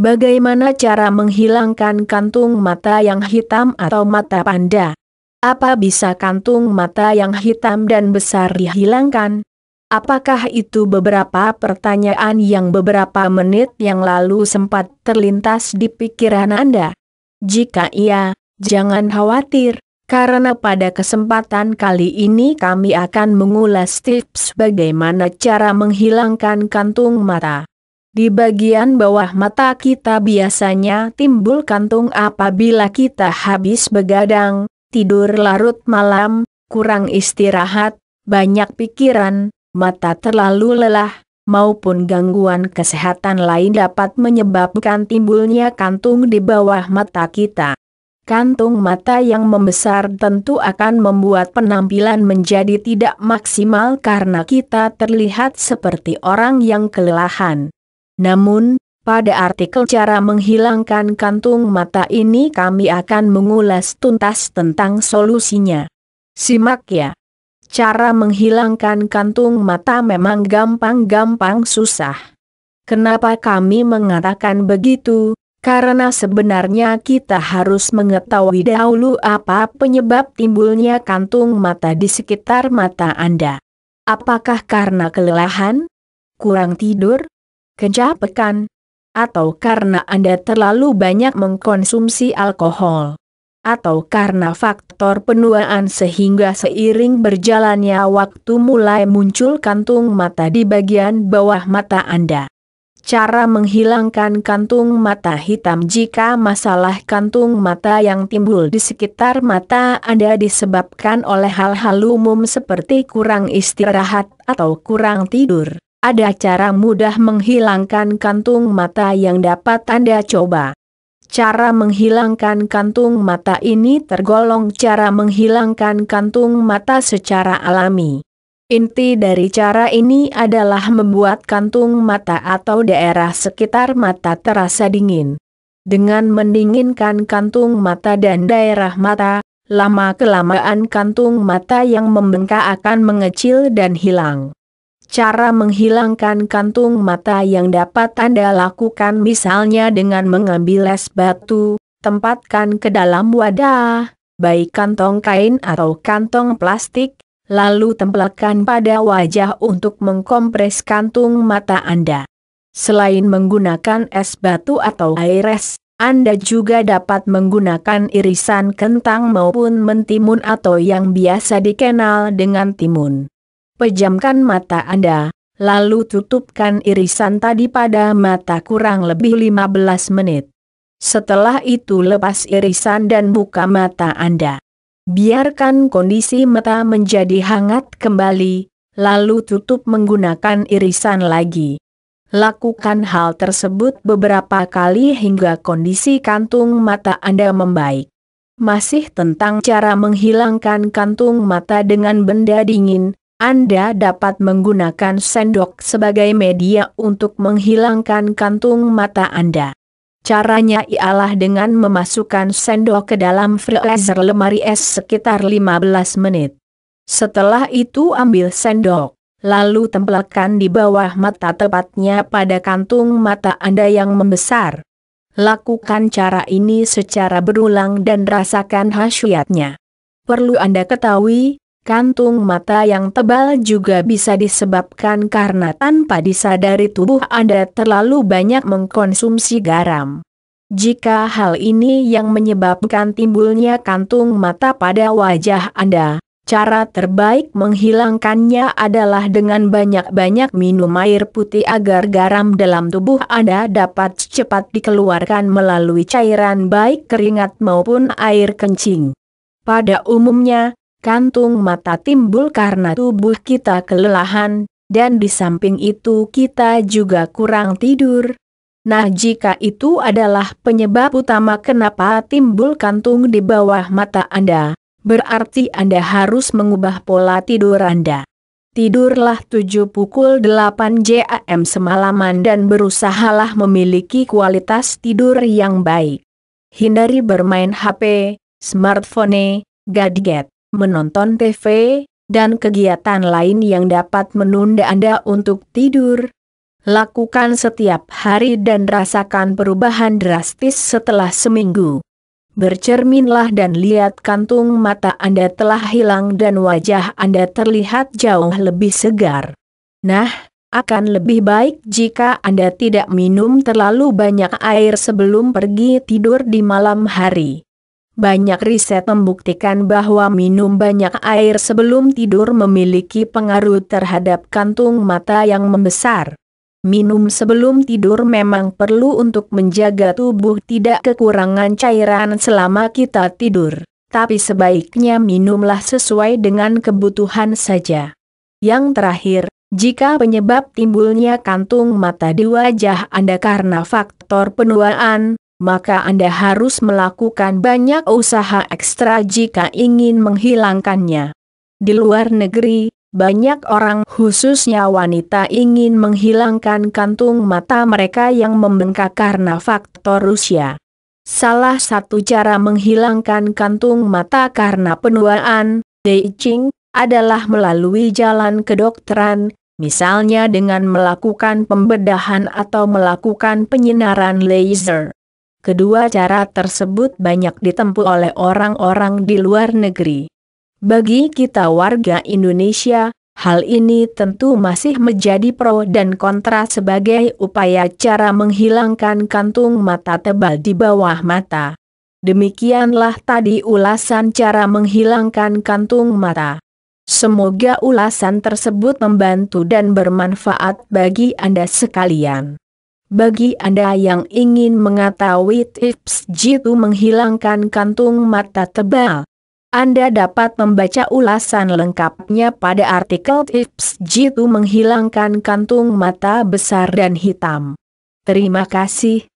Bagaimana cara menghilangkan kantung mata yang hitam atau mata panda? Apa bisa kantung mata yang hitam dan besar dihilangkan? Apakah itu beberapa pertanyaan yang beberapa menit yang lalu sempat terlintas di pikiran Anda? Jika iya, jangan khawatir, karena pada kesempatan kali ini kami akan mengulas tips bagaimana cara menghilangkan kantung mata. Di bagian bawah mata kita biasanya timbul kantung apabila kita habis begadang, tidur larut malam, kurang istirahat, banyak pikiran, mata terlalu lelah, maupun gangguan kesehatan lain dapat menyebabkan timbulnya kantung di bawah mata kita. Kantung mata yang membesar tentu akan membuat penampilan menjadi tidak maksimal karena kita terlihat seperti orang yang kelelahan. Namun, pada artikel cara menghilangkan kantung mata ini kami akan mengulas tuntas tentang solusinya. Simak ya. Cara menghilangkan kantung mata memang gampang-gampang susah. Kenapa kami mengatakan begitu? Karena sebenarnya kita harus mengetahui dahulu apa penyebab timbulnya kantung mata di sekitar mata Anda. Apakah karena kelelahan? Kurang tidur? kecapekan, atau karena Anda terlalu banyak mengkonsumsi alkohol, atau karena faktor penuaan sehingga seiring berjalannya waktu mulai muncul kantung mata di bagian bawah mata Anda. Cara menghilangkan kantung mata hitam jika masalah kantung mata yang timbul di sekitar mata Anda disebabkan oleh hal-hal umum seperti kurang istirahat atau kurang tidur. Ada cara mudah menghilangkan kantung mata yang dapat Anda coba. Cara menghilangkan kantung mata ini tergolong cara menghilangkan kantung mata secara alami. Inti dari cara ini adalah membuat kantung mata atau daerah sekitar mata terasa dingin. Dengan mendinginkan kantung mata dan daerah mata, lama-kelamaan kantung mata yang membengkak akan mengecil dan hilang. Cara menghilangkan kantung mata yang dapat Anda lakukan misalnya dengan mengambil es batu, tempatkan ke dalam wadah, baik kantong kain atau kantong plastik, lalu tempelkan pada wajah untuk mengkompres kantung mata Anda. Selain menggunakan es batu atau air es, Anda juga dapat menggunakan irisan kentang maupun mentimun atau yang biasa dikenal dengan timun. Pejamkan mata Anda, lalu tutupkan irisan tadi pada mata kurang lebih 15 menit. Setelah itu lepas irisan dan buka mata Anda. Biarkan kondisi mata menjadi hangat kembali, lalu tutup menggunakan irisan lagi. Lakukan hal tersebut beberapa kali hingga kondisi kantung mata Anda membaik. Masih tentang cara menghilangkan kantung mata dengan benda dingin, anda dapat menggunakan sendok sebagai media untuk menghilangkan kantung mata Anda. Caranya ialah dengan memasukkan sendok ke dalam freezer lemari es sekitar 15 menit. Setelah itu ambil sendok, lalu tempelkan di bawah mata tepatnya pada kantung mata Anda yang membesar. Lakukan cara ini secara berulang dan rasakan khasiatnya. Perlu Anda ketahui, Kantung mata yang tebal juga bisa disebabkan karena tanpa disadari tubuh Anda terlalu banyak mengkonsumsi garam. Jika hal ini yang menyebabkan timbulnya kantung mata pada wajah Anda, cara terbaik menghilangkannya adalah dengan banyak-banyak minum air putih agar garam dalam tubuh Anda dapat cepat dikeluarkan melalui cairan baik keringat maupun air kencing. Pada umumnya, kantung mata timbul karena tubuh kita kelelahan, dan di samping itu kita juga kurang tidur. Nah jika itu adalah penyebab utama kenapa timbul kantung di bawah mata Anda, berarti Anda harus mengubah pola tidur Anda. Tidurlah 7 pukul 8 JAM semalaman dan berusahalah memiliki kualitas tidur yang baik. Hindari bermain HP, smartphone, gadget menonton TV, dan kegiatan lain yang dapat menunda Anda untuk tidur. Lakukan setiap hari dan rasakan perubahan drastis setelah seminggu. Bercerminlah dan lihat kantung mata Anda telah hilang dan wajah Anda terlihat jauh lebih segar. Nah, akan lebih baik jika Anda tidak minum terlalu banyak air sebelum pergi tidur di malam hari. Banyak riset membuktikan bahwa minum banyak air sebelum tidur memiliki pengaruh terhadap kantung mata yang membesar. Minum sebelum tidur memang perlu untuk menjaga tubuh tidak kekurangan cairan selama kita tidur, tapi sebaiknya minumlah sesuai dengan kebutuhan saja. Yang terakhir, jika penyebab timbulnya kantung mata di wajah Anda karena faktor penuaan, maka Anda harus melakukan banyak usaha ekstra jika ingin menghilangkannya. Di luar negeri, banyak orang khususnya wanita ingin menghilangkan kantung mata mereka yang membengkak karena faktor usia. Salah satu cara menghilangkan kantung mata karena penuaan, Deiching, adalah melalui jalan kedokteran, misalnya dengan melakukan pembedahan atau melakukan penyinaran laser. Kedua cara tersebut banyak ditempuh oleh orang-orang di luar negeri. Bagi kita warga Indonesia, hal ini tentu masih menjadi pro dan kontra sebagai upaya cara menghilangkan kantung mata tebal di bawah mata. Demikianlah tadi ulasan cara menghilangkan kantung mata. Semoga ulasan tersebut membantu dan bermanfaat bagi Anda sekalian. Bagi Anda yang ingin mengetahui tips jitu menghilangkan kantung mata tebal, Anda dapat membaca ulasan lengkapnya pada artikel tips jitu menghilangkan kantung mata besar dan hitam. Terima kasih.